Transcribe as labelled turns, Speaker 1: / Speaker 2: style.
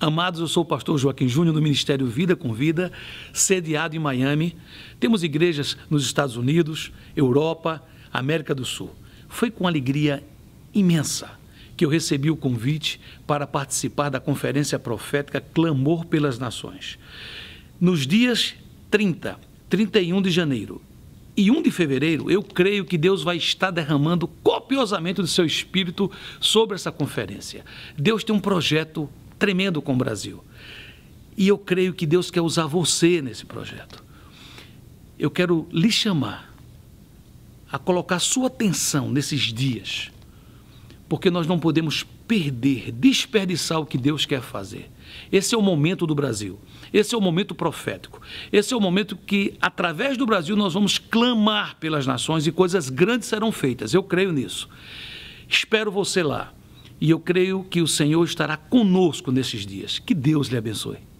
Speaker 1: Amados, eu sou o pastor Joaquim Júnior do Ministério Vida com Vida, sediado em Miami. Temos igrejas nos Estados Unidos, Europa, América do Sul. Foi com alegria imensa que eu recebi o convite para participar da conferência profética Clamor pelas Nações. Nos dias 30, 31 de janeiro e 1 de fevereiro, eu creio que Deus vai estar derramando copiosamente do seu espírito sobre essa conferência. Deus tem um projeto tremendo com o Brasil. E eu creio que Deus quer usar você nesse projeto. Eu quero lhe chamar a colocar sua atenção nesses dias, porque nós não podemos perder, desperdiçar o que Deus quer fazer. Esse é o momento do Brasil. Esse é o momento profético. Esse é o momento que, através do Brasil, nós vamos clamar pelas nações e coisas grandes serão feitas. Eu creio nisso. Espero você lá. E eu creio que o Senhor estará conosco nesses dias. Que Deus lhe abençoe.